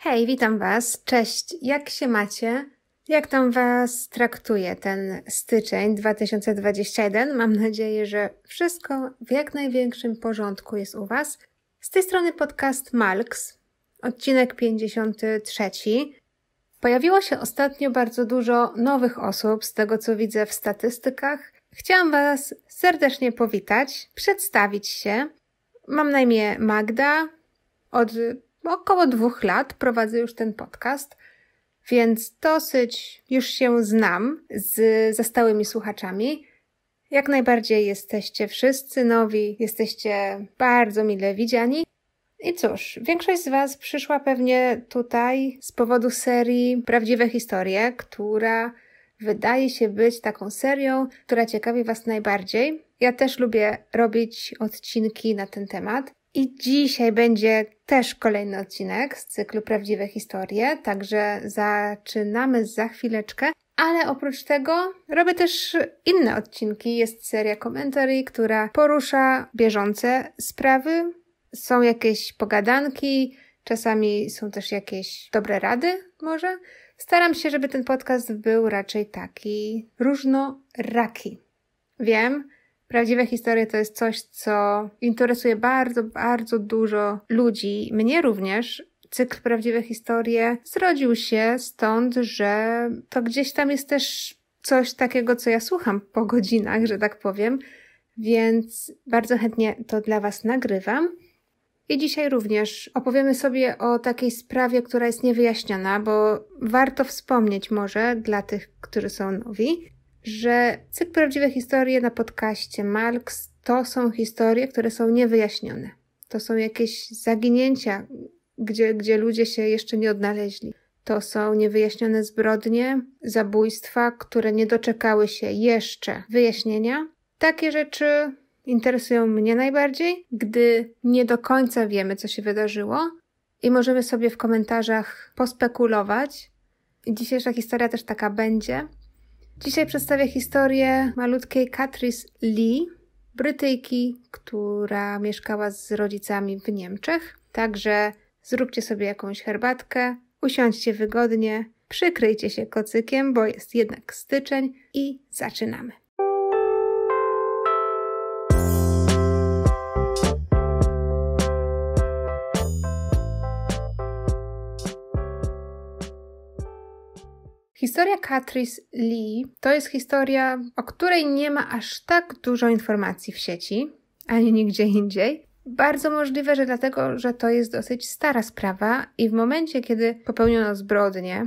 Hej, witam Was. Cześć. Jak się macie? Jak tam Was traktuje ten styczeń 2021? Mam nadzieję, że wszystko w jak największym porządku jest u Was. Z tej strony podcast Malks, odcinek 53. Pojawiło się ostatnio bardzo dużo nowych osób, z tego co widzę w statystykach. Chciałam Was serdecznie powitać, przedstawić się. Mam na imię Magda. Od bo około dwóch lat prowadzę już ten podcast, więc dosyć już się znam z, ze stałymi słuchaczami. Jak najbardziej jesteście wszyscy nowi, jesteście bardzo mile widziani. I cóż, większość z Was przyszła pewnie tutaj z powodu serii Prawdziwe Historie, która wydaje się być taką serią, która ciekawi Was najbardziej. Ja też lubię robić odcinki na ten temat. I dzisiaj będzie też kolejny odcinek z cyklu Prawdziwe Historie, także zaczynamy za chwileczkę. Ale oprócz tego robię też inne odcinki. Jest seria komentarzy, która porusza bieżące sprawy. Są jakieś pogadanki, czasami są też jakieś dobre rady, może. Staram się, żeby ten podcast był raczej taki różnoraki. Wiem, Prawdziwe historie to jest coś, co interesuje bardzo, bardzo dużo ludzi, mnie również. Cykl Prawdziwe Historie zrodził się stąd, że to gdzieś tam jest też coś takiego, co ja słucham po godzinach, że tak powiem, więc bardzo chętnie to dla Was nagrywam. I dzisiaj również opowiemy sobie o takiej sprawie, która jest niewyjaśniona, bo warto wspomnieć może dla tych, którzy są nowi, że cykl Prawdziwe Historie na podcaście Marx to są historie, które są niewyjaśnione. To są jakieś zaginięcia, gdzie, gdzie ludzie się jeszcze nie odnaleźli. To są niewyjaśnione zbrodnie, zabójstwa, które nie doczekały się jeszcze wyjaśnienia. Takie rzeczy interesują mnie najbardziej, gdy nie do końca wiemy, co się wydarzyło, i możemy sobie w komentarzach pospekulować. Dzisiejsza historia też taka będzie. Dzisiaj przedstawię historię malutkiej Catrice Lee, Brytyjki, która mieszkała z rodzicami w Niemczech. Także zróbcie sobie jakąś herbatkę, usiądźcie wygodnie, przykryjcie się kocykiem, bo jest jednak styczeń i zaczynamy. Historia Catrice Lee to jest historia, o której nie ma aż tak dużo informacji w sieci, ani nigdzie indziej. Bardzo możliwe, że dlatego, że to jest dosyć stara sprawa i w momencie, kiedy popełniono zbrodnię,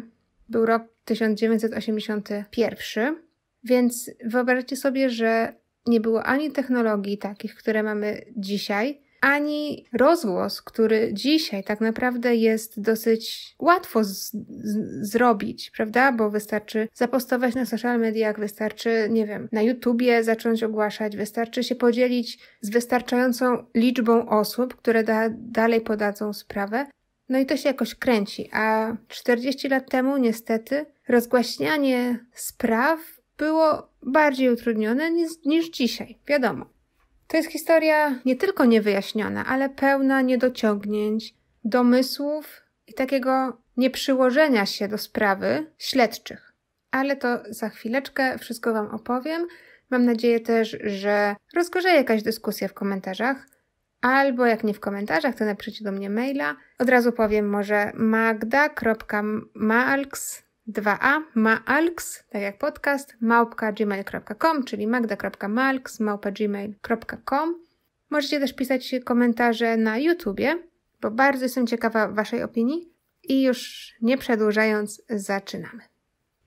był rok 1981, więc wyobraźcie sobie, że nie było ani technologii takich, które mamy dzisiaj, ani rozgłos, który dzisiaj tak naprawdę jest dosyć łatwo z- z- zrobić, prawda? Bo wystarczy zapostować na social mediach, wystarczy, nie wiem, na YouTubie zacząć ogłaszać, wystarczy się podzielić z wystarczającą liczbą osób, które da- dalej podadzą sprawę. No i to się jakoś kręci, a 40 lat temu niestety rozgłaśnianie spraw było bardziej utrudnione niż, niż dzisiaj, wiadomo. To jest historia nie tylko niewyjaśniona, ale pełna niedociągnięć, domysłów i takiego nieprzyłożenia się do sprawy śledczych. Ale to za chwileczkę wszystko Wam opowiem. Mam nadzieję też, że rozgorzeje jakaś dyskusja w komentarzach. Albo jak nie w komentarzach, to napiszcie do mnie maila. Od razu powiem może magda.malks 2a maalks, tak jak podcast, małpka gmail.com, czyli magda.malks małpa gmail.com. Możecie też pisać komentarze na YouTubie, bo bardzo jestem ciekawa Waszej opinii. I już nie przedłużając, zaczynamy.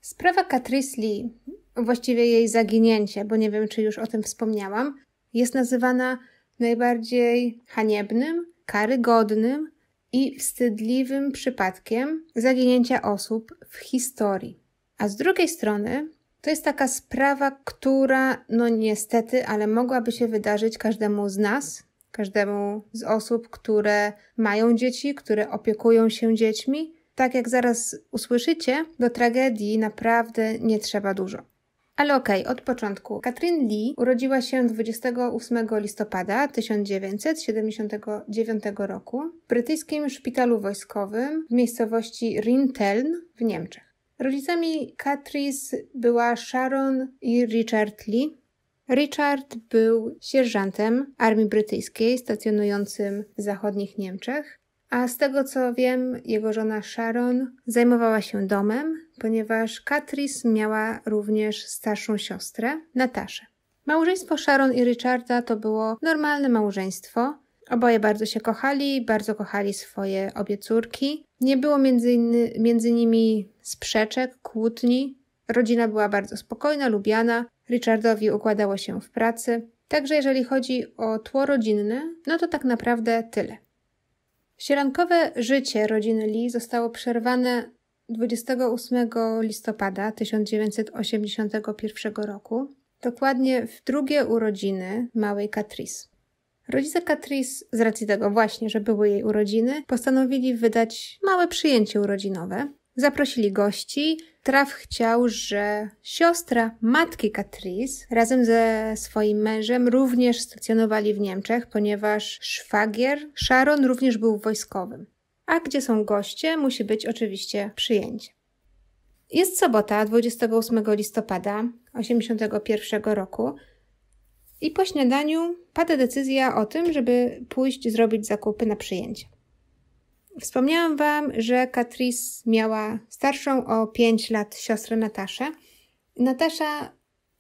Sprawa Catrice Lee, właściwie jej zaginięcie, bo nie wiem, czy już o tym wspomniałam, jest nazywana najbardziej haniebnym, karygodnym i wstydliwym przypadkiem zaginięcia osób w historii. A z drugiej strony to jest taka sprawa, która, no niestety, ale mogłaby się wydarzyć każdemu z nas, każdemu z osób, które mają dzieci, które opiekują się dziećmi. Tak jak zaraz usłyszycie, do tragedii naprawdę nie trzeba dużo. Ale okej, okay, od początku. Katrin Lee urodziła się 28 listopada 1979 roku w brytyjskim szpitalu wojskowym w miejscowości Rinteln w Niemczech. Rodzicami Katris była Sharon i Richard Lee. Richard był sierżantem armii brytyjskiej stacjonującym w zachodnich Niemczech, a z tego co wiem, jego żona Sharon zajmowała się domem, ponieważ Katris miała również starszą siostrę, Nataszę. Małżeństwo Sharon i Richarda to było normalne małżeństwo. Oboje bardzo się kochali, bardzo kochali swoje obie córki. Nie było między, inny, między nimi sprzeczek, kłótni. Rodzina była bardzo spokojna, lubiana. Richardowi układało się w pracy. Także jeżeli chodzi o tło rodzinne, no to tak naprawdę tyle. Sierankowe życie rodziny Lee zostało przerwane 28 listopada 1981 roku, dokładnie w drugie urodziny małej Catrice. Rodzice Catrice, z racji tego właśnie, że były jej urodziny, postanowili wydać małe przyjęcie urodzinowe, Zaprosili gości. Traf chciał, że siostra matki Catrice razem ze swoim mężem również stacjonowali w Niemczech, ponieważ szwagier Sharon również był wojskowym. A gdzie są goście, musi być oczywiście przyjęcie. Jest sobota 28 listopada 1981 roku i po śniadaniu pada decyzja o tym, żeby pójść zrobić zakupy na przyjęcie. Wspomniałam Wam, że Katris miała starszą o 5 lat siostrę Nataszę. Natasza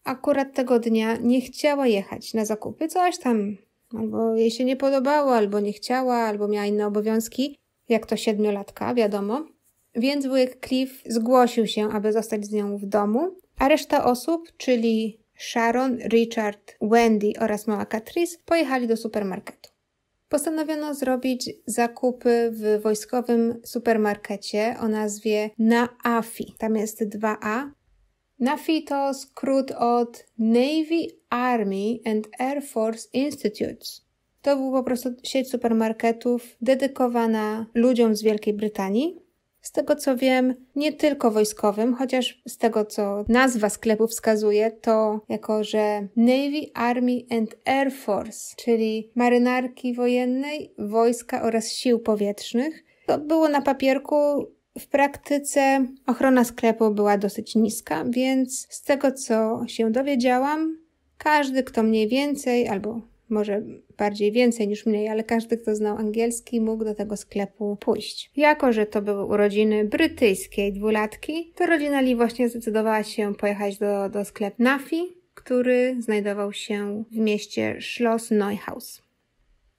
akurat tego dnia nie chciała jechać na zakupy, coś tam, albo jej się nie podobało, albo nie chciała, albo miała inne obowiązki, jak to siedmiolatka, wiadomo. Więc wujek Cliff zgłosił się, aby zostać z nią w domu, a reszta osób, czyli Sharon, Richard, Wendy oraz mała Catrice, pojechali do supermarketu postanowiono zrobić zakupy w wojskowym supermarkecie o nazwie NAAFI. Tam jest 2A. NAFI to skrót od Navy, Army and Air Force Institutes. To był po prostu sieć supermarketów dedykowana ludziom z Wielkiej Brytanii, z tego co wiem, nie tylko wojskowym, chociaż z tego co nazwa sklepu wskazuje, to jako, że Navy, Army and Air Force, czyli marynarki wojennej, wojska oraz sił powietrznych. To było na papierku w praktyce ochrona sklepu była dosyć niska, więc z tego co się dowiedziałam, każdy, kto mniej więcej albo może bardziej więcej niż mniej, ale każdy, kto znał angielski, mógł do tego sklepu pójść. Jako, że to były urodziny brytyjskiej dwulatki, to rodzina Lee właśnie zdecydowała się pojechać do, do sklepu Nafi, który znajdował się w mieście Schloss Neuhaus.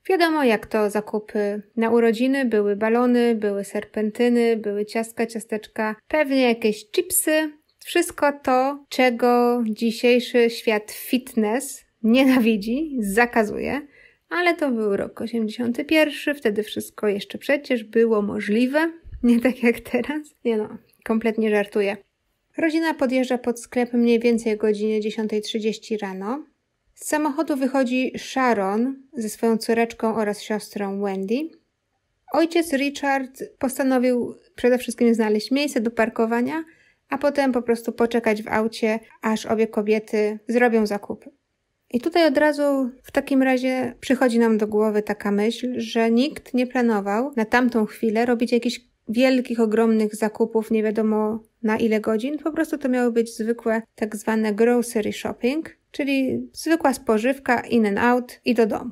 Wiadomo, jak to zakupy na urodziny. Były balony, były serpentyny, były ciastka, ciasteczka, pewnie jakieś chipsy. Wszystko to, czego dzisiejszy świat fitness nienawidzi, zakazuje, ale to był rok 81, wtedy wszystko jeszcze przecież było możliwe, nie tak jak teraz. Nie no, kompletnie żartuję. Rodzina podjeżdża pod sklep mniej więcej o godzinie 10.30 rano. Z samochodu wychodzi Sharon ze swoją córeczką oraz siostrą Wendy. Ojciec Richard postanowił przede wszystkim znaleźć miejsce do parkowania, a potem po prostu poczekać w aucie, aż obie kobiety zrobią zakupy. I tutaj od razu w takim razie przychodzi nam do głowy taka myśl, że nikt nie planował na tamtą chwilę robić jakichś wielkich, ogromnych zakupów, nie wiadomo na ile godzin. Po prostu to miały być zwykłe tak zwane grocery shopping, czyli zwykła spożywka in and out i do domu.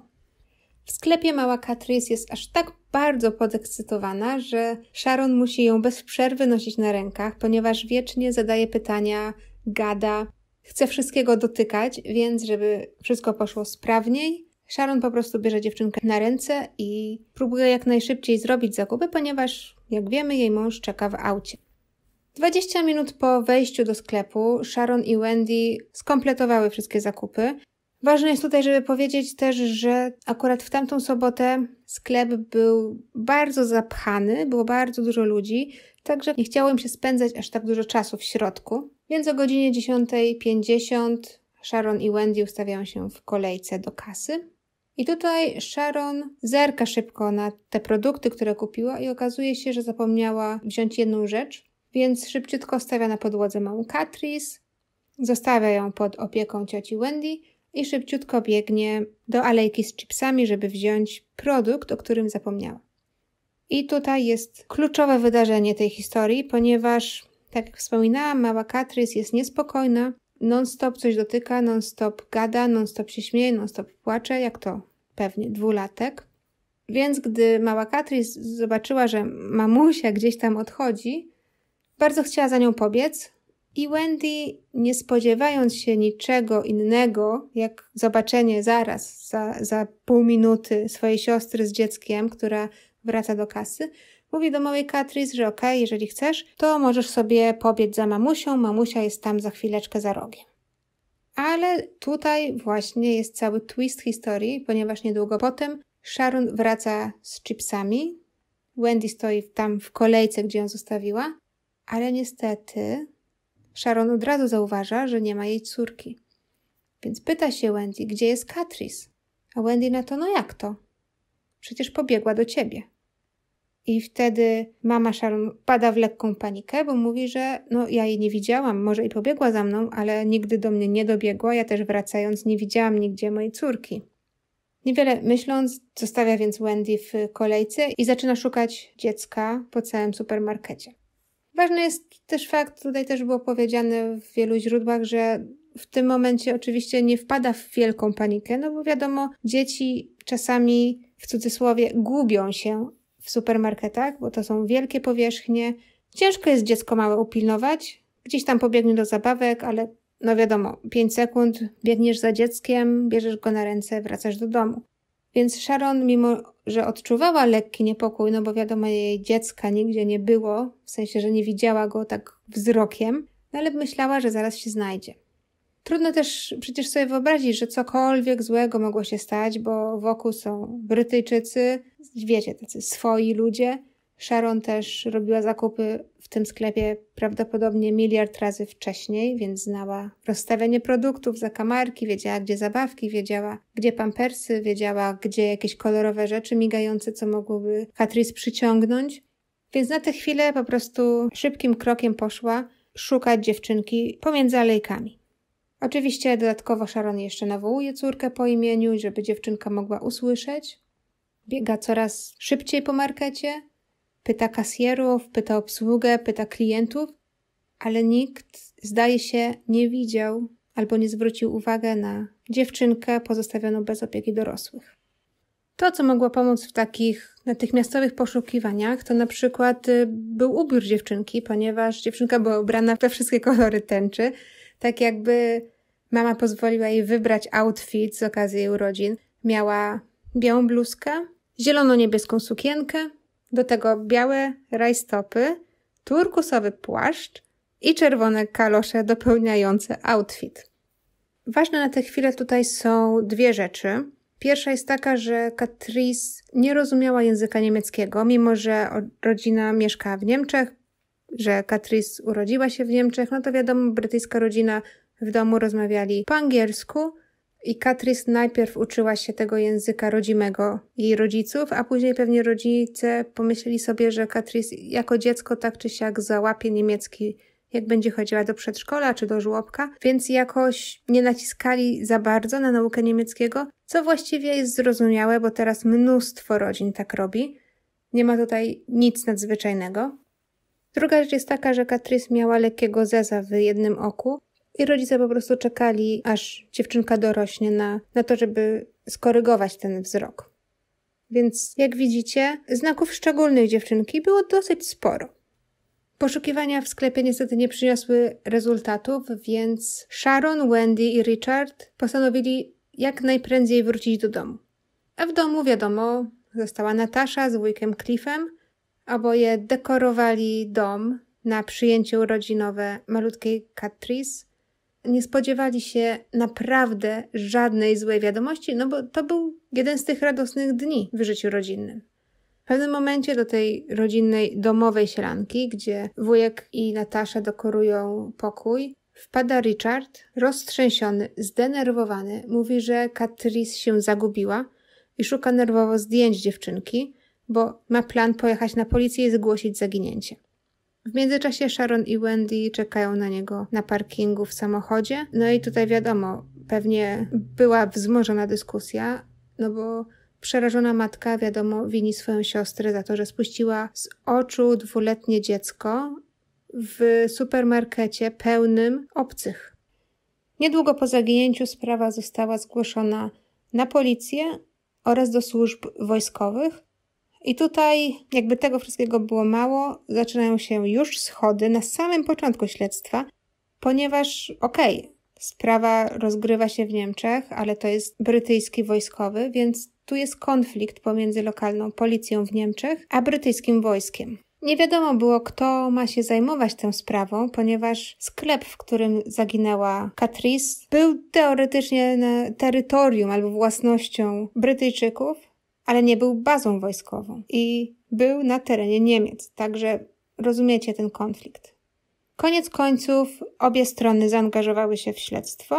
W sklepie mała Katrys jest aż tak bardzo podekscytowana, że Sharon musi ją bez przerwy nosić na rękach, ponieważ wiecznie zadaje pytania, gada, chce wszystkiego dotykać, więc żeby wszystko poszło sprawniej, Sharon po prostu bierze dziewczynkę na ręce i próbuje jak najszybciej zrobić zakupy, ponieważ, jak wiemy, jej mąż czeka w aucie. 20 minut po wejściu do sklepu Sharon i Wendy skompletowały wszystkie zakupy. Ważne jest tutaj, żeby powiedzieć też, że akurat w tamtą sobotę sklep był bardzo zapchany, było bardzo dużo ludzi, także nie chciało im się spędzać aż tak dużo czasu w środku. Więc o godzinie 10.50 Sharon i Wendy ustawiają się w kolejce do kasy. I tutaj Sharon zerka szybko na te produkty, które kupiła i okazuje się, że zapomniała wziąć jedną rzecz, więc szybciutko stawia na podłodze małą Catrice, zostawia ją pod opieką cioci Wendy i szybciutko biegnie do alejki z chipsami, żeby wziąć produkt, o którym zapomniała. I tutaj jest kluczowe wydarzenie tej historii, ponieważ tak jak wspominałam, mała Katrys jest niespokojna, non-stop coś dotyka, non-stop gada, non-stop się śmieje, non-stop płacze, jak to pewnie dwulatek. Więc gdy mała Katrys zobaczyła, że mamusia gdzieś tam odchodzi, bardzo chciała za nią pobiec i Wendy, nie spodziewając się niczego innego, jak zobaczenie zaraz, za, za pół minuty swojej siostry z dzieckiem, która wraca do kasy, Mówi do małej Katris, że okej, okay, jeżeli chcesz, to możesz sobie pobiec za mamusią, mamusia jest tam za chwileczkę za rogiem. Ale tutaj właśnie jest cały twist historii, ponieważ niedługo potem Sharon wraca z chipsami. Wendy stoi tam w kolejce, gdzie ją zostawiła, ale niestety Sharon od razu zauważa, że nie ma jej córki. Więc pyta się Wendy, gdzie jest Katris? A Wendy na to, no jak to? Przecież pobiegła do ciebie. I wtedy mama Sharon pada w lekką panikę, bo mówi, że no ja jej nie widziałam, może i pobiegła za mną, ale nigdy do mnie nie dobiegła, ja też wracając nie widziałam nigdzie mojej córki. Niewiele myśląc, zostawia więc Wendy w kolejce i zaczyna szukać dziecka po całym supermarkecie. Ważny jest też fakt, tutaj też było powiedziane w wielu źródłach, że w tym momencie oczywiście nie wpada w wielką panikę, no bo wiadomo, dzieci czasami w cudzysłowie gubią się w supermarketach, bo to są wielkie powierzchnie. Ciężko jest dziecko małe upilnować. Gdzieś tam pobiegnie do zabawek, ale no wiadomo, 5 sekund biegniesz za dzieckiem, bierzesz go na ręce, wracasz do domu. Więc Sharon, mimo że odczuwała lekki niepokój, no bo wiadomo, jej dziecka nigdzie nie było, w sensie, że nie widziała go tak wzrokiem, no ale myślała, że zaraz się znajdzie. Trudno też przecież sobie wyobrazić, że cokolwiek złego mogło się stać, bo wokół są Brytyjczycy, wiecie, tacy swoi ludzie. Sharon też robiła zakupy w tym sklepie prawdopodobnie miliard razy wcześniej, więc znała rozstawienie produktów, zakamarki, wiedziała gdzie zabawki, wiedziała gdzie pampersy, wiedziała gdzie jakieś kolorowe rzeczy migające, co mogłoby Catrice przyciągnąć. Więc na tę chwilę po prostu szybkim krokiem poszła szukać dziewczynki pomiędzy alejkami. Oczywiście dodatkowo Sharon jeszcze nawołuje córkę po imieniu, żeby dziewczynka mogła usłyszeć. Biega coraz szybciej po markecie, pyta kasjerów, pyta obsługę, pyta klientów, ale nikt, zdaje się, nie widział albo nie zwrócił uwagi na dziewczynkę pozostawioną bez opieki dorosłych. To, co mogło pomóc w takich natychmiastowych poszukiwaniach, to na przykład y, był ubiór dziewczynki, ponieważ dziewczynka była ubrana we wszystkie kolory tęczy, tak jakby mama pozwoliła jej wybrać outfit z okazji jej urodzin. Miała białą bluzkę, zielono-niebieską sukienkę, do tego białe rajstopy, turkusowy płaszcz i czerwone kalosze dopełniające outfit. Ważne na tę chwilę tutaj są dwie rzeczy. Pierwsza jest taka, że Catrice nie rozumiała języka niemieckiego, mimo że rodzina mieszka w Niemczech, że Catrice urodziła się w Niemczech, no to wiadomo, brytyjska rodzina w domu rozmawiali po angielsku i Catrice najpierw uczyła się tego języka rodzimego jej rodziców, a później pewnie rodzice pomyśleli sobie, że Catrice jako dziecko tak czy siak załapie niemiecki jak będzie chodziła do przedszkola czy do żłobka, więc jakoś nie naciskali za bardzo na naukę niemieckiego, co właściwie jest zrozumiałe, bo teraz mnóstwo rodzin tak robi. Nie ma tutaj nic nadzwyczajnego. Druga rzecz jest taka, że Catrice miała lekkiego zeza w jednym oku i rodzice po prostu czekali, aż dziewczynka dorośnie na, na to, żeby skorygować ten wzrok. Więc jak widzicie, znaków szczególnych dziewczynki było dosyć sporo. Poszukiwania w sklepie niestety nie przyniosły rezultatów, więc Sharon, Wendy i Richard postanowili jak najprędzej wrócić do domu. A w domu, wiadomo, została Natasza z wujkiem Cliffem, Oboje dekorowali dom na przyjęcie urodzinowe malutkiej Catrice. Nie spodziewali się naprawdę żadnej złej wiadomości, no bo to był jeden z tych radosnych dni w życiu rodzinnym. W pewnym momencie do tej rodzinnej domowej sielanki, gdzie wujek i Natasza dekorują pokój, wpada Richard, roztrzęsiony, zdenerwowany. Mówi, że Catrice się zagubiła i szuka nerwowo zdjęć dziewczynki bo ma plan pojechać na policję i zgłosić zaginięcie. W międzyczasie Sharon i Wendy czekają na niego na parkingu w samochodzie. No i tutaj wiadomo, pewnie była wzmożona dyskusja, no bo przerażona matka, wiadomo, wini swoją siostrę za to, że spuściła z oczu dwuletnie dziecko w supermarkecie pełnym obcych. Niedługo po zaginięciu sprawa została zgłoszona na policję oraz do służb wojskowych, i tutaj, jakby tego wszystkiego było mało, zaczynają się już schody na samym początku śledztwa, ponieważ okej, okay, sprawa rozgrywa się w Niemczech, ale to jest brytyjski wojskowy, więc tu jest konflikt pomiędzy lokalną policją w Niemczech a brytyjskim wojskiem. Nie wiadomo było, kto ma się zajmować tą sprawą, ponieważ sklep, w którym zaginęła Catrice, był teoretycznie na terytorium albo własnością Brytyjczyków, ale nie był bazą wojskową i był na terenie Niemiec, także rozumiecie ten konflikt. Koniec końców obie strony zaangażowały się w śledztwo,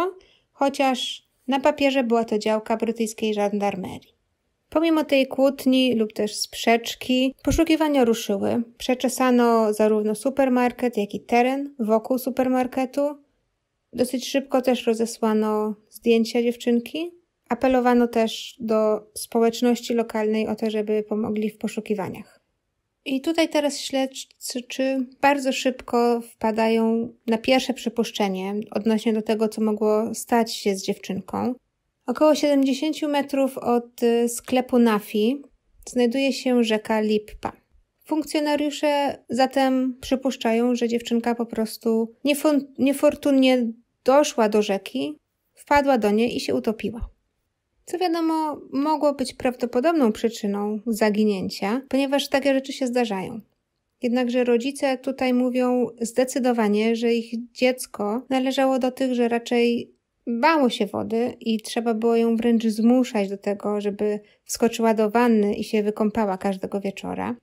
chociaż na papierze była to działka brytyjskiej żandarmerii. Pomimo tej kłótni lub też sprzeczki, poszukiwania ruszyły. Przeczesano zarówno supermarket, jak i teren wokół supermarketu. Dosyć szybko też rozesłano zdjęcia dziewczynki, Apelowano też do społeczności lokalnej o to, żeby pomogli w poszukiwaniach. I tutaj teraz śledczy bardzo szybko wpadają na pierwsze przypuszczenie odnośnie do tego, co mogło stać się z dziewczynką. Około 70 metrów od y, sklepu Nafi znajduje się rzeka Lippa. Funkcjonariusze zatem przypuszczają, że dziewczynka po prostu niefortunnie doszła do rzeki, wpadła do niej i się utopiła co wiadomo mogło być prawdopodobną przyczyną zaginięcia, ponieważ takie rzeczy się zdarzają. Jednakże rodzice tutaj mówią zdecydowanie, że ich dziecko należało do tych, że raczej bało się wody i trzeba było ją wręcz zmuszać do tego, żeby wskoczyła do wanny i się wykąpała każdego wieczora.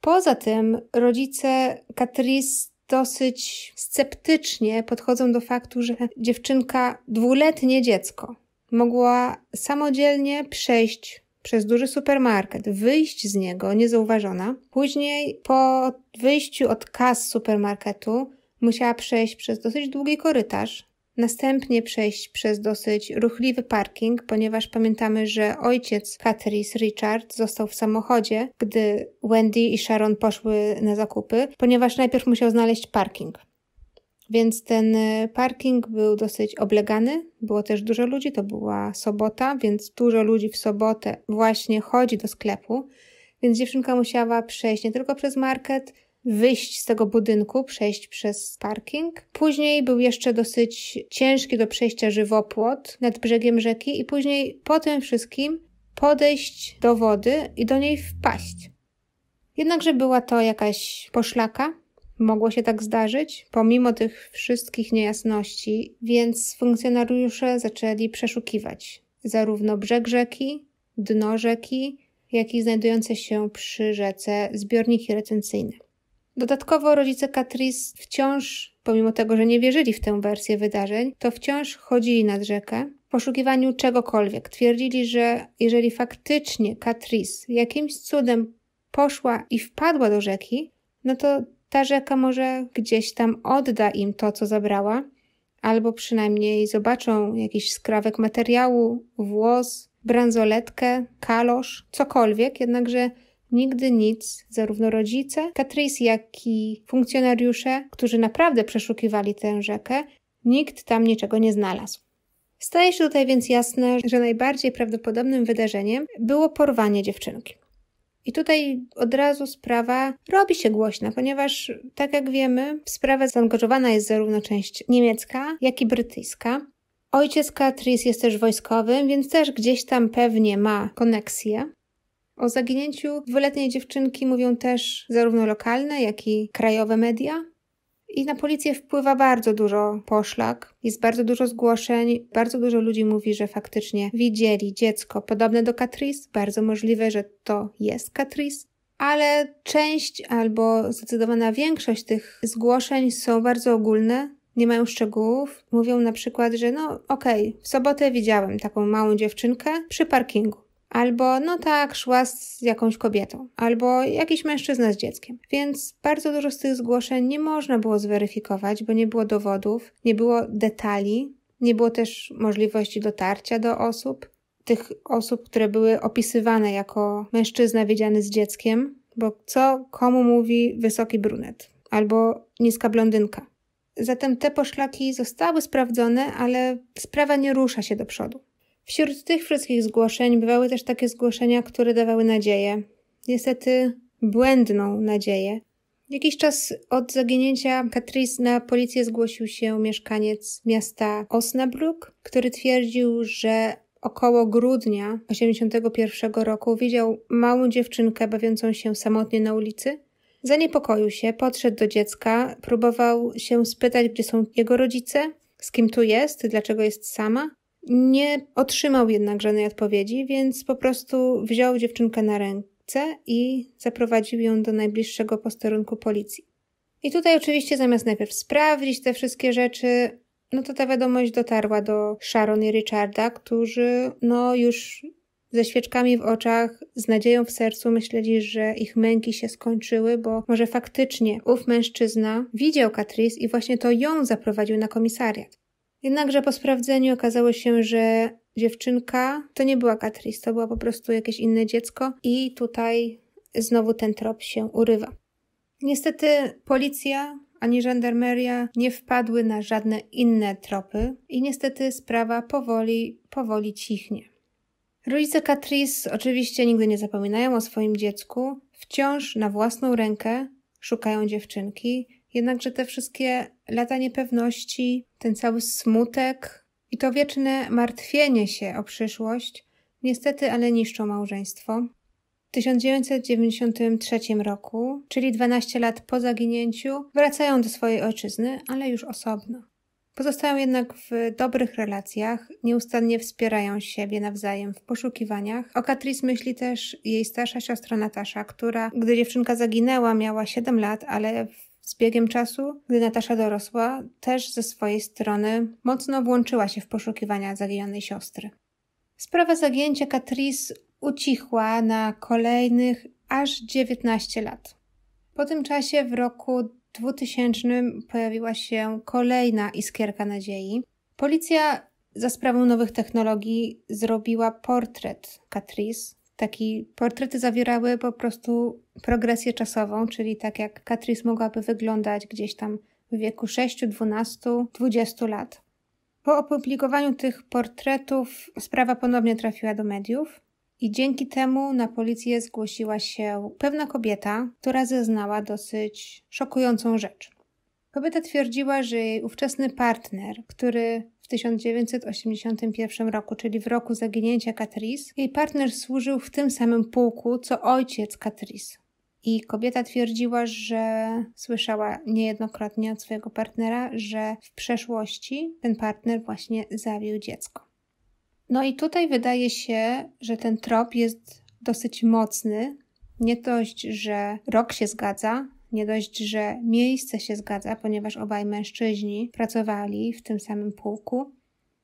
Poza tym rodzice Catrice dosyć sceptycznie podchodzą do faktu, że dziewczynka dwuletnie dziecko mogła samodzielnie przejść przez duży supermarket, wyjść z niego niezauważona. Później po wyjściu od kas supermarketu musiała przejść przez dosyć długi korytarz, następnie przejść przez dosyć ruchliwy parking, ponieważ pamiętamy, że ojciec Catrice Richard został w samochodzie, gdy Wendy i Sharon poszły na zakupy, ponieważ najpierw musiał znaleźć parking. Więc ten y, parking był dosyć oblegany, było też dużo ludzi, to była sobota, więc dużo ludzi w sobotę właśnie chodzi do sklepu. Więc dziewczynka musiała przejść nie tylko przez market, wyjść z tego budynku, przejść przez parking. Później był jeszcze dosyć ciężki do przejścia żywopłot nad brzegiem rzeki i później po tym wszystkim podejść do wody i do niej wpaść. Jednakże była to jakaś poszlaka, Mogło się tak zdarzyć, pomimo tych wszystkich niejasności, więc funkcjonariusze zaczęli przeszukiwać zarówno brzeg rzeki, dno rzeki, jak i znajdujące się przy rzece zbiorniki retencyjne. Dodatkowo rodzice Catrice wciąż, pomimo tego, że nie wierzyli w tę wersję wydarzeń, to wciąż chodzili nad rzekę w poszukiwaniu czegokolwiek. Twierdzili, że jeżeli faktycznie Catrice jakimś cudem poszła i wpadła do rzeki, no to ta rzeka może gdzieś tam odda im to, co zabrała, albo przynajmniej zobaczą jakiś skrawek materiału, włos, bransoletkę, kalosz, cokolwiek, jednakże nigdy nic, zarówno rodzice Katrys, jak i funkcjonariusze, którzy naprawdę przeszukiwali tę rzekę, nikt tam niczego nie znalazł. Staje się tutaj więc jasne, że najbardziej prawdopodobnym wydarzeniem było porwanie dziewczynki. I tutaj od razu sprawa robi się głośna, ponieważ, tak jak wiemy, w sprawę zaangażowana jest zarówno część niemiecka, jak i brytyjska. Ojciec Katris jest też wojskowym, więc też gdzieś tam pewnie ma koneksję. O zaginięciu dwuletniej dziewczynki mówią też zarówno lokalne, jak i krajowe media. I na policję wpływa bardzo dużo poszlak, jest bardzo dużo zgłoszeń, bardzo dużo ludzi mówi, że faktycznie widzieli dziecko podobne do Catrice, bardzo możliwe, że to jest Catrice, ale część albo zdecydowana większość tych zgłoszeń są bardzo ogólne, nie mają szczegółów. Mówią na przykład, że no okej, okay, w sobotę widziałem taką małą dziewczynkę przy parkingu albo no tak, szła z jakąś kobietą, albo jakiś mężczyzna z dzieckiem. Więc bardzo dużo z tych zgłoszeń nie można było zweryfikować, bo nie było dowodów, nie było detali, nie było też możliwości dotarcia do osób. Tych osób, które były opisywane jako mężczyzna wiedziany z dzieckiem, bo co komu mówi wysoki brunet albo niska blondynka. Zatem te poszlaki zostały sprawdzone, ale sprawa nie rusza się do przodu. Wśród tych wszystkich zgłoszeń bywały też takie zgłoszenia, które dawały nadzieję. Niestety błędną nadzieję. Jakiś czas od zaginięcia Catrice na policję zgłosił się mieszkaniec miasta Osnabrück, który twierdził, że około grudnia 81 roku widział małą dziewczynkę bawiącą się samotnie na ulicy. Zaniepokoił się, podszedł do dziecka, próbował się spytać, gdzie są jego rodzice, z kim tu jest, dlaczego jest sama. Nie otrzymał jednak żadnej odpowiedzi, więc po prostu wziął dziewczynkę na ręce i zaprowadził ją do najbliższego posterunku policji. I tutaj oczywiście zamiast najpierw sprawdzić te wszystkie rzeczy, no to ta wiadomość dotarła do Sharon i Richarda, którzy no już ze świeczkami w oczach, z nadzieją w sercu myśleli, że ich męki się skończyły, bo może faktycznie ów mężczyzna widział Catrice i właśnie to ją zaprowadził na komisariat. Jednakże po sprawdzeniu okazało się, że dziewczynka to nie była Katris, to była po prostu jakieś inne dziecko i tutaj znowu ten trop się urywa. Niestety policja ani żandarmeria nie wpadły na żadne inne tropy i niestety sprawa powoli, powoli cichnie. Rodzice Katris oczywiście nigdy nie zapominają o swoim dziecku, wciąż na własną rękę szukają dziewczynki, jednakże te wszystkie lata niepewności, ten cały smutek i to wieczne martwienie się o przyszłość niestety ale niszczą małżeństwo. W 1993 roku, czyli 12 lat po zaginięciu, wracają do swojej ojczyzny, ale już osobno. Pozostają jednak w dobrych relacjach, nieustannie wspierają siebie nawzajem w poszukiwaniach. O Katris myśli też jej starsza siostra Natasza, która, gdy dziewczynka zaginęła, miała 7 lat, ale z biegiem czasu, gdy Natasza dorosła, też ze swojej strony mocno włączyła się w poszukiwania zaginionej siostry. Sprawa zagięcia Catrice ucichła na kolejnych aż 19 lat. Po tym czasie w roku 2000 pojawiła się kolejna iskierka nadziei. Policja za sprawą nowych technologii zrobiła portret Catrice, Taki portrety zawierały po prostu progresję czasową, czyli tak jak Catrice mogłaby wyglądać gdzieś tam w wieku 6, 12, 20 lat. Po opublikowaniu tych portretów sprawa ponownie trafiła do mediów i dzięki temu na policję zgłosiła się pewna kobieta, która zeznała dosyć szokującą rzecz. Kobieta twierdziła, że jej ówczesny partner, który w 1981 roku, czyli w roku zaginięcia Catrice. Jej partner służył w tym samym pułku co ojciec Catrice. I kobieta twierdziła, że słyszała niejednokrotnie od swojego partnera, że w przeszłości ten partner właśnie zabił dziecko. No i tutaj wydaje się, że ten trop jest dosyć mocny. Nie dość, że rok się zgadza, nie dość, że miejsce się zgadza, ponieważ obaj mężczyźni pracowali w tym samym pułku,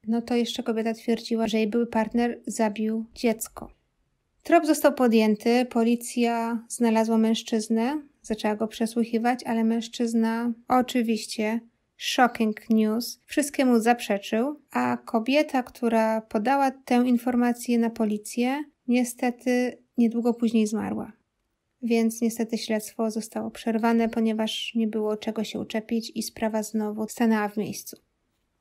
no to jeszcze kobieta twierdziła, że jej były partner zabił dziecko. Trop został podjęty, policja znalazła mężczyznę, zaczęła go przesłuchiwać, ale mężczyzna oczywiście shocking news wszystkiemu zaprzeczył, a kobieta, która podała tę informację na policję, niestety niedługo później zmarła więc niestety śledztwo zostało przerwane, ponieważ nie było czego się uczepić i sprawa znowu stanęła w miejscu.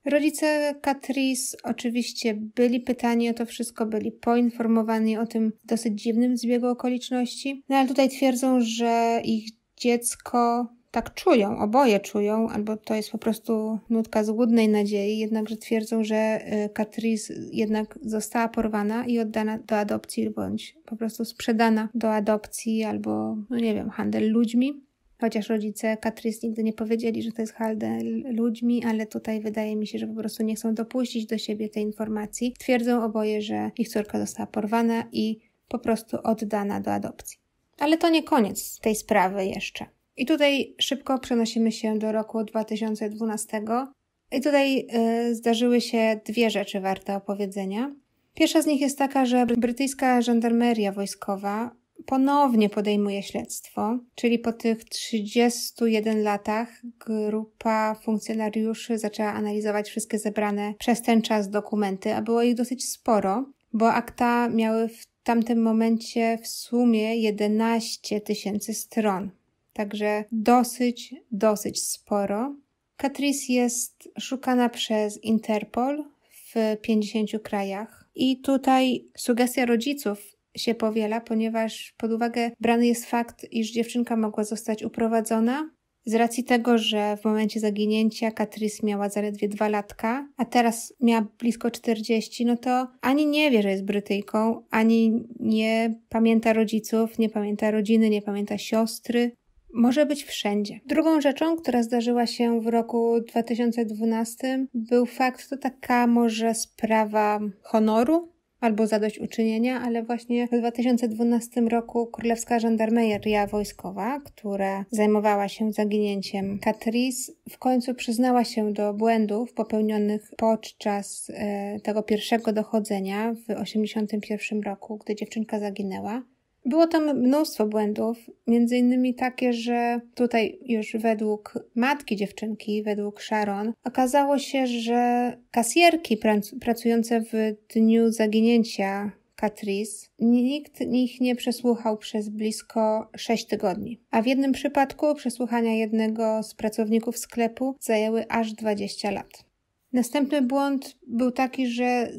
Rodzice Katris oczywiście byli pytani o to wszystko, byli poinformowani o tym dosyć dziwnym zbiegu okoliczności, no ale tutaj twierdzą, że ich dziecko tak czują, oboje czują, albo to jest po prostu nutka złudnej nadziei, jednakże twierdzą, że y, Catrice jednak została porwana i oddana do adopcji, bądź po prostu sprzedana do adopcji, albo, no nie wiem, handel ludźmi. Chociaż rodzice Catrice nigdy nie powiedzieli, że to jest handel ludźmi, ale tutaj wydaje mi się, że po prostu nie chcą dopuścić do siebie tej informacji. Twierdzą oboje, że ich córka została porwana i po prostu oddana do adopcji. Ale to nie koniec tej sprawy jeszcze. I tutaj szybko przenosimy się do roku 2012. I tutaj y, zdarzyły się dwie rzeczy warte opowiedzenia. Pierwsza z nich jest taka, że brytyjska żandarmeria wojskowa ponownie podejmuje śledztwo, czyli po tych 31 latach grupa funkcjonariuszy zaczęła analizować wszystkie zebrane przez ten czas dokumenty, a było ich dosyć sporo, bo akta miały w tamtym momencie w sumie 11 tysięcy stron. Także dosyć, dosyć sporo. Catrice jest szukana przez Interpol w 50 krajach. I tutaj sugestia rodziców się powiela, ponieważ pod uwagę brany jest fakt, iż dziewczynka mogła zostać uprowadzona z racji tego, że w momencie zaginięcia Katris miała zaledwie dwa latka, a teraz miała blisko 40, no to ani nie wie, że jest Brytyjką, ani nie pamięta rodziców, nie pamięta rodziny, nie pamięta siostry może być wszędzie. Drugą rzeczą, która zdarzyła się w roku 2012, był fakt, to taka może sprawa honoru, albo zadośćuczynienia, ale właśnie w 2012 roku Królewska Żandarmeria Wojskowa, która zajmowała się zaginięciem Katris, w końcu przyznała się do błędów popełnionych podczas e, tego pierwszego dochodzenia w 1981 roku, gdy dziewczynka zaginęła. Było tam mnóstwo błędów, między innymi takie, że tutaj już według matki dziewczynki, według Sharon, okazało się, że kasjerki pracujące w dniu zaginięcia Catrice, nikt ich nie przesłuchał przez blisko 6 tygodni. A w jednym przypadku przesłuchania jednego z pracowników sklepu zajęły aż 20 lat. Następny błąd był taki, że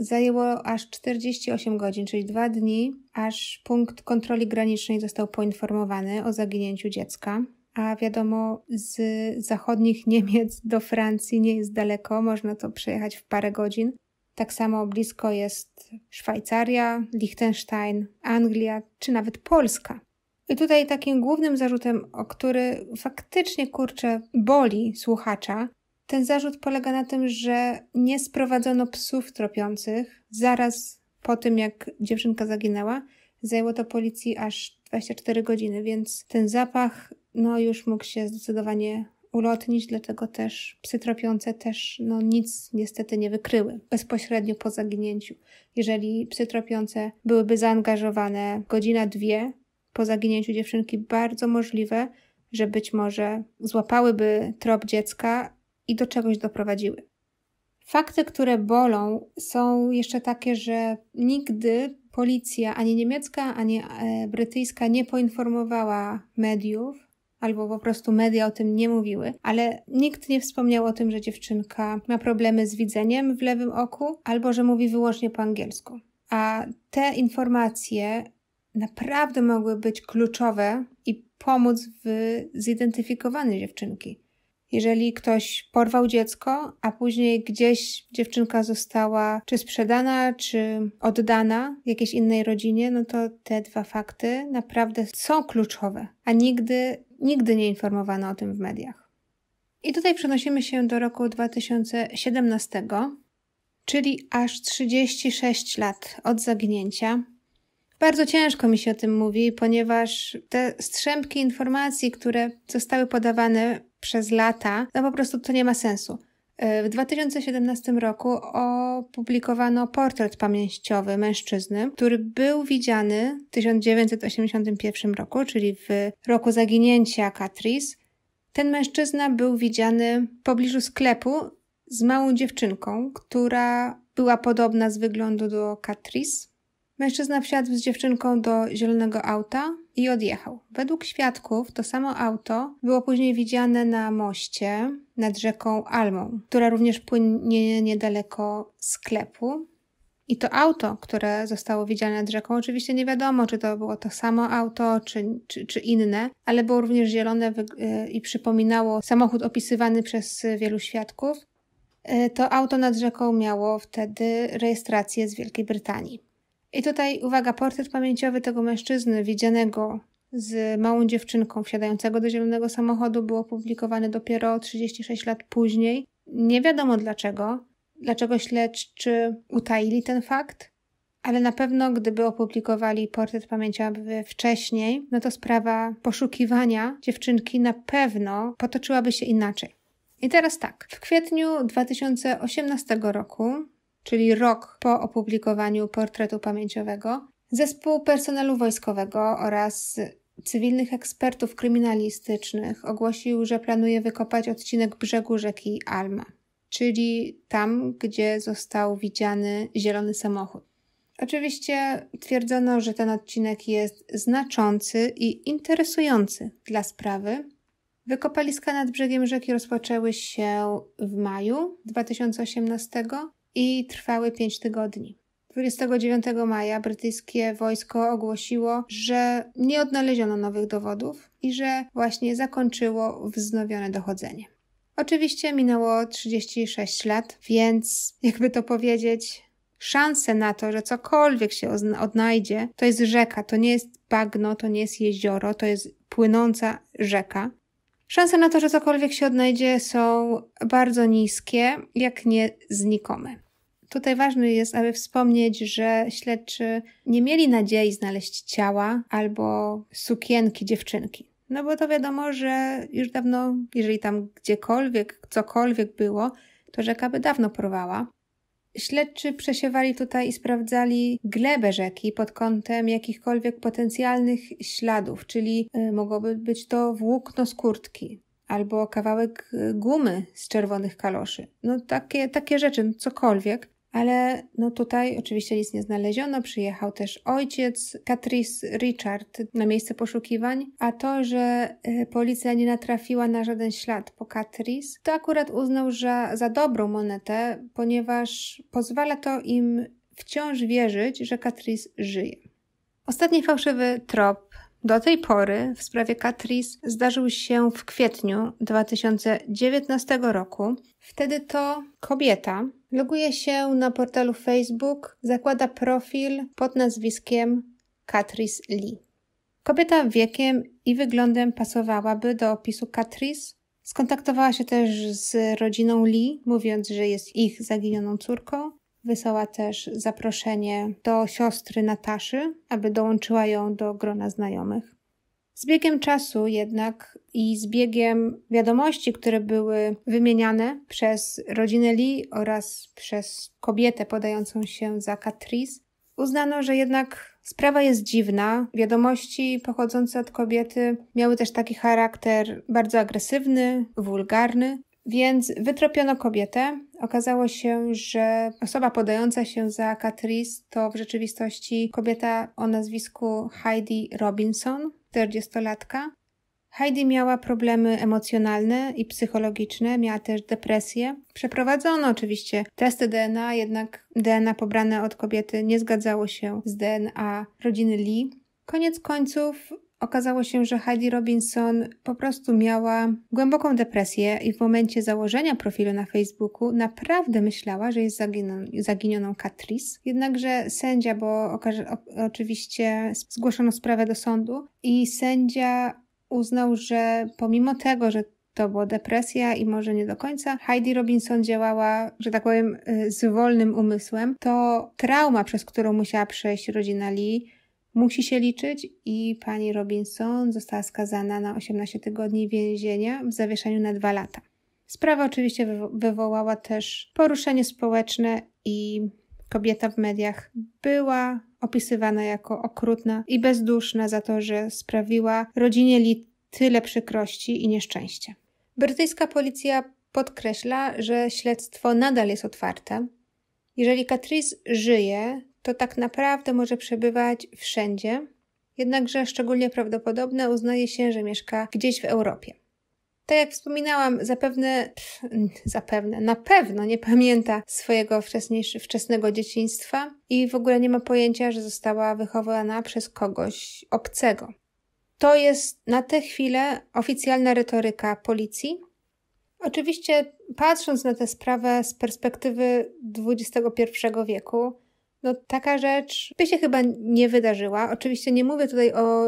zajęło aż 48 godzin, czyli dwa dni, aż punkt kontroli granicznej został poinformowany o zaginięciu dziecka. A wiadomo, z zachodnich Niemiec do Francji nie jest daleko, można to przejechać w parę godzin. Tak samo blisko jest Szwajcaria, Liechtenstein, Anglia czy nawet Polska. I tutaj takim głównym zarzutem, o który faktycznie kurczę boli słuchacza, ten zarzut polega na tym, że nie sprowadzono psów tropiących zaraz po tym, jak dziewczynka zaginęła. Zajęło to policji aż 24 godziny, więc ten zapach no, już mógł się zdecydowanie ulotnić, dlatego też psy tropiące też no, nic niestety nie wykryły bezpośrednio po zaginięciu. Jeżeli psy tropiące byłyby zaangażowane godzina, dwie po zaginięciu dziewczynki, bardzo możliwe, że być może złapałyby trop dziecka, i do czegoś doprowadziły. Fakty, które bolą, są jeszcze takie, że nigdy policja ani niemiecka, ani e, brytyjska nie poinformowała mediów, albo po prostu media o tym nie mówiły, ale nikt nie wspomniał o tym, że dziewczynka ma problemy z widzeniem w lewym oku, albo że mówi wyłącznie po angielsku. A te informacje naprawdę mogły być kluczowe i pomóc w zidentyfikowaniu dziewczynki. Jeżeli ktoś porwał dziecko, a później gdzieś dziewczynka została czy sprzedana, czy oddana jakiejś innej rodzinie, no to te dwa fakty naprawdę są kluczowe, a nigdy, nigdy nie informowano o tym w mediach. I tutaj przenosimy się do roku 2017, czyli aż 36 lat od zagnięcia. Bardzo ciężko mi się o tym mówi, ponieważ te strzępki informacji, które zostały podawane przez lata, no po prostu to nie ma sensu. W 2017 roku opublikowano portret pamięciowy mężczyzny, który był widziany w 1981 roku, czyli w roku zaginięcia Catrice. Ten mężczyzna był widziany w pobliżu sklepu z małą dziewczynką, która była podobna z wyglądu do Catrice. Mężczyzna wsiadł z dziewczynką do zielonego auta i odjechał. Według świadków to samo auto było później widziane na moście nad rzeką Almą, która również płynie niedaleko sklepu. I to auto, które zostało widziane nad rzeką, oczywiście nie wiadomo, czy to było to samo auto, czy, czy, czy inne, ale było również zielone e, i przypominało samochód opisywany przez wielu świadków. E, to auto nad rzeką miało wtedy rejestrację z Wielkiej Brytanii. I tutaj uwaga, portret pamięciowy tego mężczyzny widzianego z małą dziewczynką wsiadającego do zielonego samochodu było opublikowany dopiero 36 lat później. Nie wiadomo dlaczego, dlaczego śledczy utaili ten fakt, ale na pewno gdyby opublikowali portret pamięciowy wcześniej, no to sprawa poszukiwania dziewczynki na pewno potoczyłaby się inaczej. I teraz tak, w kwietniu 2018 roku czyli rok po opublikowaniu portretu pamięciowego, zespół personelu wojskowego oraz cywilnych ekspertów kryminalistycznych ogłosił, że planuje wykopać odcinek brzegu rzeki Alma, czyli tam, gdzie został widziany zielony samochód. Oczywiście twierdzono, że ten odcinek jest znaczący i interesujący dla sprawy. Wykopaliska nad brzegiem rzeki rozpoczęły się w maju 2018 i trwały 5 tygodni. 29 maja brytyjskie wojsko ogłosiło, że nie odnaleziono nowych dowodów i że właśnie zakończyło wznowione dochodzenie. Oczywiście minęło 36 lat, więc jakby to powiedzieć, szanse na to, że cokolwiek się odnajdzie, to jest rzeka, to nie jest bagno, to nie jest jezioro, to jest płynąca rzeka. Szanse na to, że cokolwiek się odnajdzie, są bardzo niskie, jak nie znikome. Tutaj ważne jest, aby wspomnieć, że śledczy nie mieli nadziei znaleźć ciała albo sukienki dziewczynki. No bo to wiadomo, że już dawno, jeżeli tam gdziekolwiek, cokolwiek było, to rzeka by dawno porwała. Śledczy przesiewali tutaj i sprawdzali glebę rzeki pod kątem jakichkolwiek potencjalnych śladów, czyli y, mogłoby być to włókno z kurtki albo kawałek y, gumy z czerwonych kaloszy. No takie, takie rzeczy, no cokolwiek ale no tutaj oczywiście nic nie znaleziono. Przyjechał też ojciec Catrice Richard na miejsce poszukiwań, a to, że y, policja nie natrafiła na żaden ślad po Catrice, to akurat uznał że za dobrą monetę, ponieważ pozwala to im wciąż wierzyć, że Catrice żyje. Ostatni fałszywy trop do tej pory w sprawie Catrice zdarzył się w kwietniu 2019 roku. Wtedy to kobieta loguje się na portalu Facebook, zakłada profil pod nazwiskiem Catrice Lee. Kobieta wiekiem i wyglądem pasowałaby do opisu Catrice. Skontaktowała się też z rodziną Lee, mówiąc, że jest ich zaginioną córką Wysłała też zaproszenie do siostry Nataszy, aby dołączyła ją do grona znajomych. Z biegiem czasu jednak i z biegiem wiadomości, które były wymieniane przez rodzinę Lee oraz przez kobietę podającą się za Catrice, uznano, że jednak sprawa jest dziwna. Wiadomości pochodzące od kobiety miały też taki charakter bardzo agresywny, wulgarny, więc wytropiono kobietę. Okazało się, że osoba podająca się za Catrice to w rzeczywistości kobieta o nazwisku Heidi Robinson, 40-latka. Heidi miała problemy emocjonalne i psychologiczne, miała też depresję. Przeprowadzono oczywiście testy DNA, jednak DNA pobrane od kobiety nie zgadzało się z DNA rodziny Lee. Koniec końców Okazało się, że Heidi Robinson po prostu miała głęboką depresję i w momencie założenia profilu na Facebooku naprawdę myślała, że jest zaginioną Catrice. Jednakże sędzia, bo okaże, o, oczywiście zgłoszono sprawę do sądu i sędzia uznał, że pomimo tego, że to była depresja i może nie do końca. Heidi Robinson działała, że tak powiem, y, z wolnym umysłem. To trauma, przez którą musiała przejść rodzina Lee, musi się liczyć i pani Robinson została skazana na 18 tygodni więzienia w zawieszeniu na 2 lata. Sprawa oczywiście wywołała też poruszenie społeczne i kobieta w mediach była opisywana jako okrutna i bezduszna za to, że sprawiła rodzinie li tyle przykrości i nieszczęścia. Brytyjska policja podkreśla, że śledztwo nadal jest otwarte. Jeżeli Catrice żyje, to tak naprawdę może przebywać wszędzie, jednakże szczególnie prawdopodobne uznaje się, że mieszka gdzieś w Europie. Tak jak wspominałam, zapewne, pff, zapewne, na pewno nie pamięta swojego wczesnego dzieciństwa i w ogóle nie ma pojęcia, że została wychowana przez kogoś obcego. To jest na tę chwilę oficjalna retoryka policji. Oczywiście, patrząc na tę sprawę z perspektywy XXI wieku, no taka rzecz by się chyba nie wydarzyła. Oczywiście nie mówię tutaj o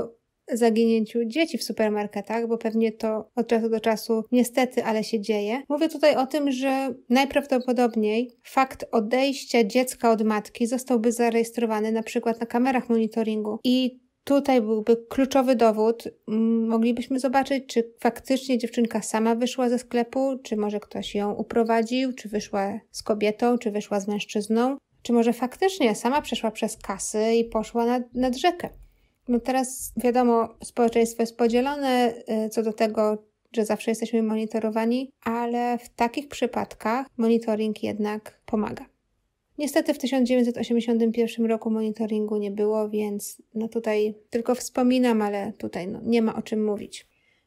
zaginięciu dzieci w supermarketach, bo pewnie to od czasu do czasu niestety, ale się dzieje. Mówię tutaj o tym, że najprawdopodobniej fakt odejścia dziecka od matki zostałby zarejestrowany na przykład na kamerach monitoringu i Tutaj byłby kluczowy dowód. Moglibyśmy zobaczyć, czy faktycznie dziewczynka sama wyszła ze sklepu, czy może ktoś ją uprowadził, czy wyszła z kobietą, czy wyszła z mężczyzną. Czy może faktycznie sama przeszła przez kasy i poszła nad, nad rzekę? No teraz wiadomo, społeczeństwo jest podzielone y, co do tego, że zawsze jesteśmy monitorowani, ale w takich przypadkach monitoring jednak pomaga. Niestety w 1981 roku monitoringu nie było, więc no tutaj tylko wspominam, ale tutaj no nie ma o czym mówić.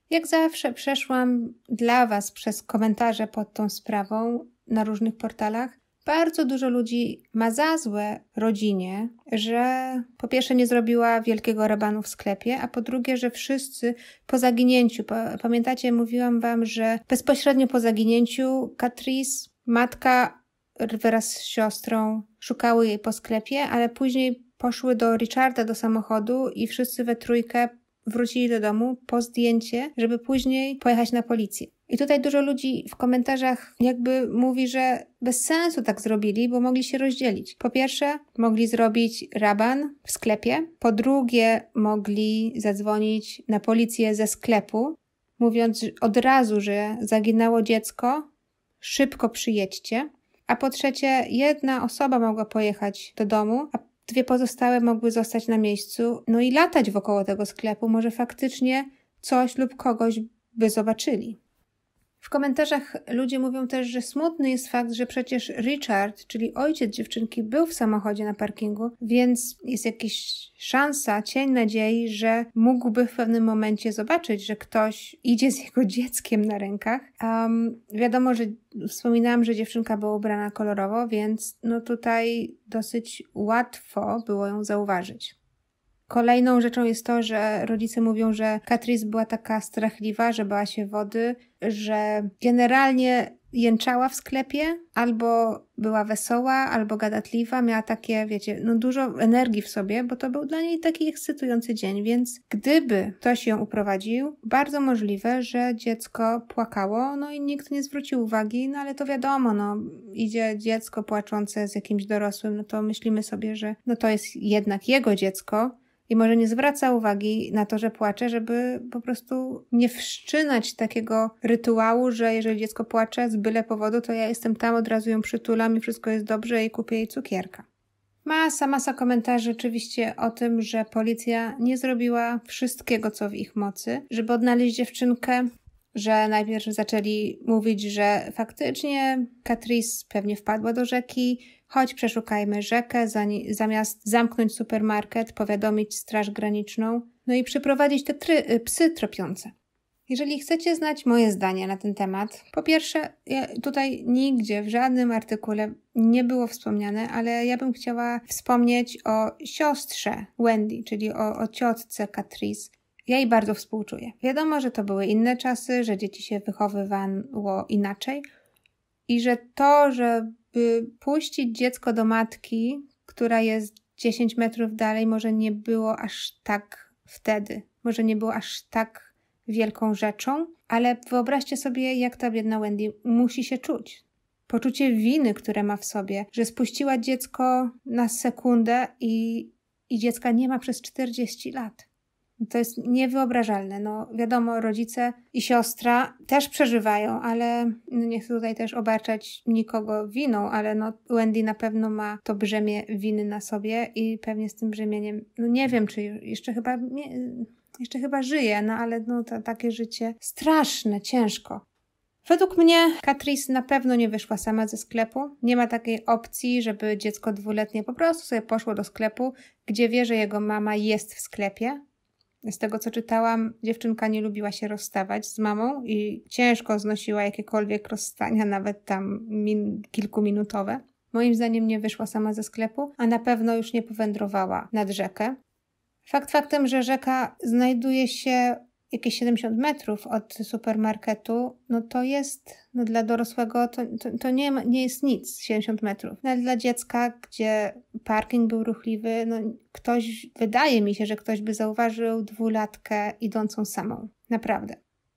Jak zawsze przeszłam dla Was przez komentarze pod tą sprawą na różnych portalach bardzo dużo ludzi ma za złe rodzinie, że po pierwsze nie zrobiła wielkiego rabanu w sklepie, a po drugie, że wszyscy po zaginięciu, pamiętacie, mówiłam wam, że bezpośrednio po zaginięciu Catrice, matka wraz z siostrą szukały jej po sklepie, ale później poszły do Richarda do samochodu i wszyscy we trójkę wrócili do domu po zdjęcie, żeby później pojechać na policję. I tutaj dużo ludzi w komentarzach jakby mówi, że bez sensu tak zrobili, bo mogli się rozdzielić. Po pierwsze, mogli zrobić raban w sklepie. Po drugie, mogli zadzwonić na policję ze sklepu, mówiąc od razu, że zaginęło dziecko, szybko przyjedźcie. A po trzecie, jedna osoba mogła pojechać do domu, a dwie pozostałe mogły zostać na miejscu, no i latać wokoło tego sklepu. Może faktycznie coś lub kogoś by zobaczyli. W komentarzach ludzie mówią też, że smutny jest fakt, że przecież Richard, czyli ojciec dziewczynki, był w samochodzie na parkingu, więc jest jakaś szansa, cień nadziei, że mógłby w pewnym momencie zobaczyć, że ktoś idzie z jego dzieckiem na rękach. Um, wiadomo, że wspominałam, że dziewczynka była ubrana kolorowo, więc no tutaj dosyć łatwo było ją zauważyć. Kolejną rzeczą jest to, że rodzice mówią, że Catrice była taka strachliwa, że bała się wody, że generalnie jęczała w sklepie, albo była wesoła, albo gadatliwa, miała takie, wiecie, no dużo energii w sobie, bo to był dla niej taki ekscytujący dzień, więc gdyby ktoś ją uprowadził, bardzo możliwe, że dziecko płakało, no i nikt nie zwrócił uwagi, no ale to wiadomo, no idzie dziecko płaczące z jakimś dorosłym, no to myślimy sobie, że no to jest jednak jego dziecko, i może nie zwraca uwagi na to, że płacze, żeby po prostu nie wszczynać takiego rytuału, że jeżeli dziecko płacze z byle powodu, to ja jestem tam, od razu ją przytulam i wszystko jest dobrze i kupię jej cukierka. Masa, masa komentarzy oczywiście o tym, że policja nie zrobiła wszystkiego, co w ich mocy, żeby odnaleźć dziewczynkę, że najpierw zaczęli mówić, że faktycznie Catrice pewnie wpadła do rzeki, Chodź, przeszukajmy rzekę, zamiast zamknąć supermarket, powiadomić Straż Graniczną, no i przyprowadzić te try, y, psy tropiące. Jeżeli chcecie znać moje zdanie na ten temat, po pierwsze, tutaj nigdzie, w żadnym artykule nie było wspomniane, ale ja bym chciała wspomnieć o siostrze Wendy, czyli o, o ciotce Catrice. Ja jej bardzo współczuję. Wiadomo, że to były inne czasy, że dzieci się wychowywało inaczej i że to, że by puścić dziecko do matki, która jest 10 metrów dalej, może nie było aż tak wtedy, może nie było aż tak wielką rzeczą, ale wyobraźcie sobie, jak ta biedna Wendy musi się czuć. Poczucie winy, które ma w sobie, że spuściła dziecko na sekundę i, i dziecka nie ma przez 40 lat. To jest niewyobrażalne. No, wiadomo, rodzice i siostra też przeżywają, ale no, nie chcę tutaj też obarczać nikogo winą, ale no, Wendy na pewno ma to brzemię winy na sobie i pewnie z tym brzemieniem, no nie wiem, czy jeszcze chyba. Nie, jeszcze chyba żyje, no ale no, to takie życie straszne, ciężko. Według mnie Catrice na pewno nie wyszła sama ze sklepu. Nie ma takiej opcji, żeby dziecko dwuletnie po prostu sobie poszło do sklepu, gdzie wie, że jego mama jest w sklepie, z tego co czytałam, dziewczynka nie lubiła się rozstawać z mamą i ciężko znosiła jakiekolwiek rozstania, nawet tam min- kilkuminutowe. Moim zdaniem nie wyszła sama ze sklepu, a na pewno już nie powędrowała nad rzekę. Fakt faktem, że rzeka znajduje się jakieś 70 metrów od supermarketu, no to jest, no dla dorosłego to, to, to nie, ma, nie jest nic, 70 metrów. No ale dla dziecka, gdzie parking był ruchliwy, no ktoś, wydaje mi się, że ktoś by zauważył dwulatkę idącą samą. Naprawdę.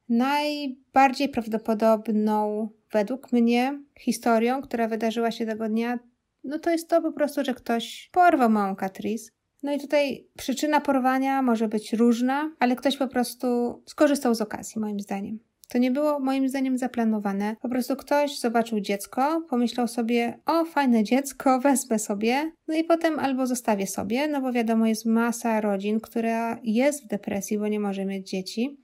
Najbardziej prawdopodobną, według mnie, historią, która wydarzyła się tego dnia, no to jest to po prostu, że ktoś porwał małą Catrice, no i tutaj przyczyna porwania może być różna, ale ktoś po prostu skorzystał z okazji, moim zdaniem. To nie było moim zdaniem zaplanowane. Po prostu ktoś zobaczył dziecko, pomyślał sobie, o fajne dziecko, wezmę sobie, no i potem albo zostawię sobie, no bo wiadomo, jest masa rodzin, która jest w depresji, bo nie może mieć dzieci.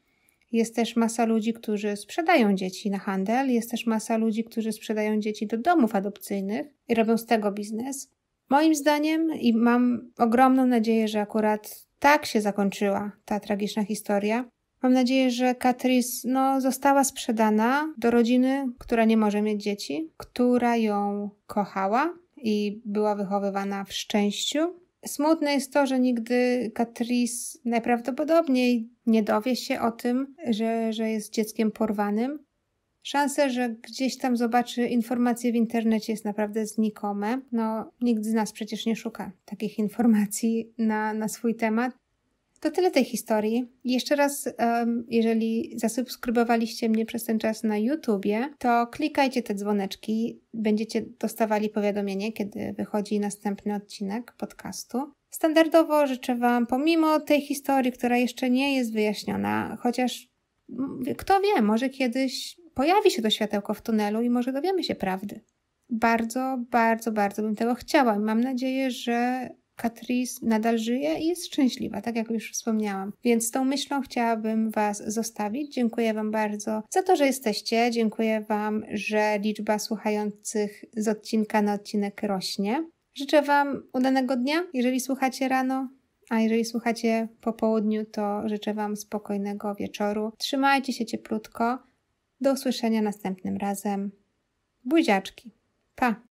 Jest też masa ludzi, którzy sprzedają dzieci na handel, jest też masa ludzi, którzy sprzedają dzieci do domów adopcyjnych i robią z tego biznes. Moim zdaniem, i mam ogromną nadzieję, że akurat tak się zakończyła ta tragiczna historia, Mam nadzieję, że Katris no, została sprzedana do rodziny, która nie może mieć dzieci, która ją kochała i była wychowywana w szczęściu. Smutne jest to, że nigdy Katris najprawdopodobniej nie dowie się o tym, że, że jest dzieckiem porwanym. Szanse, że gdzieś tam zobaczy informacje w internecie jest naprawdę znikome. No, nikt z nas przecież nie szuka takich informacji na, na swój temat. To tyle tej historii. Jeszcze raz, jeżeli zasubskrybowaliście mnie przez ten czas na YouTubie, to klikajcie te dzwoneczki, będziecie dostawali powiadomienie, kiedy wychodzi następny odcinek podcastu. Standardowo życzę Wam, pomimo tej historii, która jeszcze nie jest wyjaśniona, chociaż kto wie, może kiedyś pojawi się to światełko w tunelu i może dowiemy się prawdy. Bardzo, bardzo, bardzo bym tego chciała. Mam nadzieję, że Catrice nadal żyje i jest szczęśliwa, tak jak już wspomniałam. Więc tą myślą chciałabym Was zostawić. Dziękuję Wam bardzo za to, że jesteście. Dziękuję Wam, że liczba słuchających z odcinka na odcinek rośnie. Życzę Wam udanego dnia, jeżeli słuchacie rano, a jeżeli słuchacie po południu, to życzę Wam spokojnego wieczoru. Trzymajcie się cieplutko. Do usłyszenia następnym razem. Buziaczki. Pa!